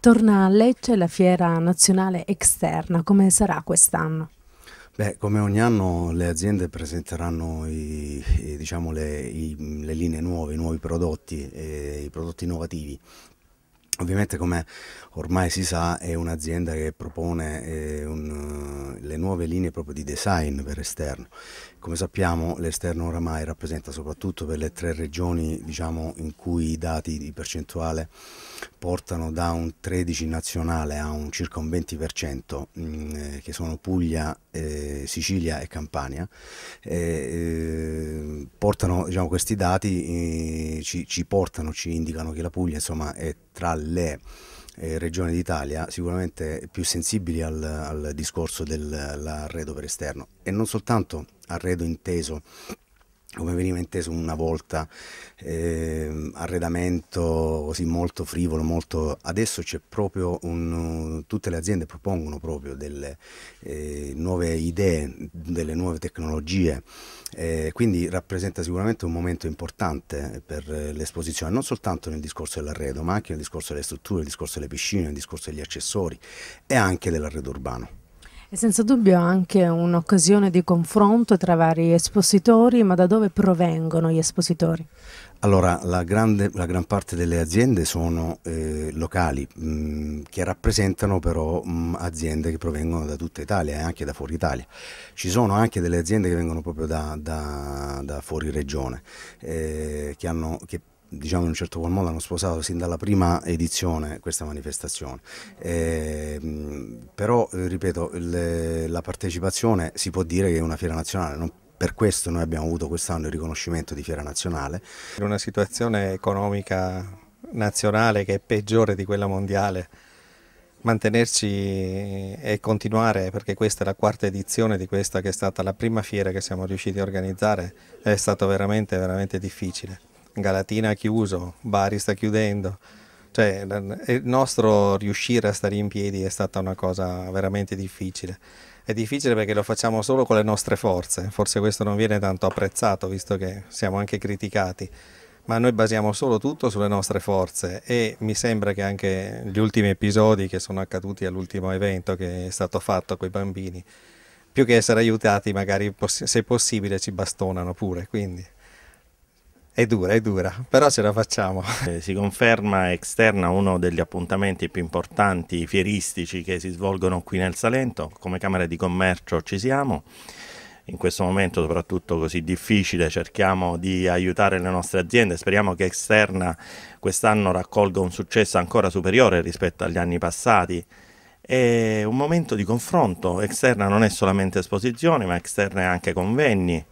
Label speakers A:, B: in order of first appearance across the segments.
A: Torna a Lecce la fiera nazionale esterna, come sarà quest'anno? Beh, come ogni anno le aziende presenteranno i, i, diciamo le, i, le, linee nuove, i nuovi prodotti, eh, i prodotti innovativi Ovviamente come ormai si sa è un'azienda che propone eh, un, eh, le nuove linee proprio di design per esterno. Come sappiamo l'esterno oramai rappresenta soprattutto per le tre regioni diciamo, in cui i dati di percentuale portano da un 13 nazionale a un circa un 20% mh, mm, eh, che sono Puglia, eh, Sicilia e Campania. Eh, eh portano, diciamo, questi dati ci, ci, portano, ci indicano che la Puglia insomma, è tra le eh, regioni d'Italia sicuramente più sensibili al, al discorso dell'arredo per esterno e non soltanto arredo inteso come veniva inteso una volta, eh, arredamento così molto frivolo, molto... adesso c'è proprio un... tutte le aziende propongono proprio delle eh, nuove idee delle nuove tecnologie. Eh, quindi rappresenta sicuramente un momento importante per eh, l'esposizione, non soltanto nel discorso dell'arredo, ma anche nel discorso delle strutture, nel discorso delle piscine, nel discorso degli accessori e anche dell'arredo urbano. È senza dubbio anche un'occasione di confronto tra vari espositori, ma da dove provengono gli espositori? Allora, la, grande, la gran parte delle aziende sono eh, locali, mh, mm, che rappresentano però mh, mm, aziende che provengono da tutta Italia e anche da fuori Italia. Ci sono anche delle aziende che vengono proprio da, da, da fuori regione, eh, che, hanno, che diciamo in un certo qual modo hanno sposato sin dalla prima edizione questa manifestazione. Ehm, eh, però, ripeto, le, la partecipazione si può dire che è una fiera nazionale, non per questo noi abbiamo avuto quest'anno il riconoscimento di Fiera Nazionale. In una situazione economica nazionale che è peggiore
B: di quella mondiale, mantenerci e continuare, perché questa è la quarta edizione di questa che è stata la prima fiera che siamo riusciti a organizzare, è stato veramente, veramente difficile. Galatina ha chiuso, Bari sta chiudendo. Cioè, il nostro riuscire a stare in piedi è stata una cosa veramente difficile. È difficile perché lo facciamo solo con le nostre forze, forse questo non viene tanto apprezzato visto che siamo anche criticati, ma noi basiamo solo tutto sulle nostre forze e mi sembra che anche gli ultimi episodi che sono accaduti all'ultimo evento che è stato fatto con i bambini, più che essere aiutati magari se possibile ci bastonano pure, quindi è dura, è dura, però ce la facciamo. Eh, si
C: conferma esterna uno degli appuntamenti più importanti fieristici che si svolgono qui nel Salento. Come Camera di Commercio ci siamo. In questo momento, soprattutto così difficile, cerchiamo di aiutare le nostre aziende. Speriamo che esterna quest'anno raccolga un successo ancora superiore rispetto agli anni passati è un momento di confronto. Esterna non è solamente esposizione, ma esterna è anche convegni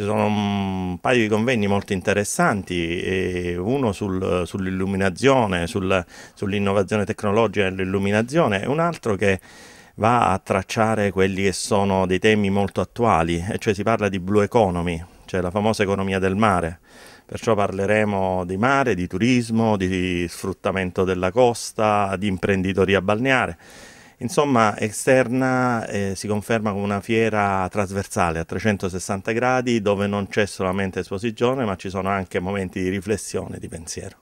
C: ci sono un paio di convegni molto interessanti, uno sul, sull'illuminazione, sul, sull'innovazione tecnologica e e un altro che va a tracciare quelli che sono dei temi molto attuali, e cioè si parla di blue economy, cioè la famosa economia del mare. Perciò parleremo di mare, di turismo, di sfruttamento della costa, di imprenditoria balneare. Insomma, esterna eh, si conferma come una fiera trasversale a 360 gradi dove non c'è solamente esposizione ma ci sono anche momenti di riflessione, e di pensiero.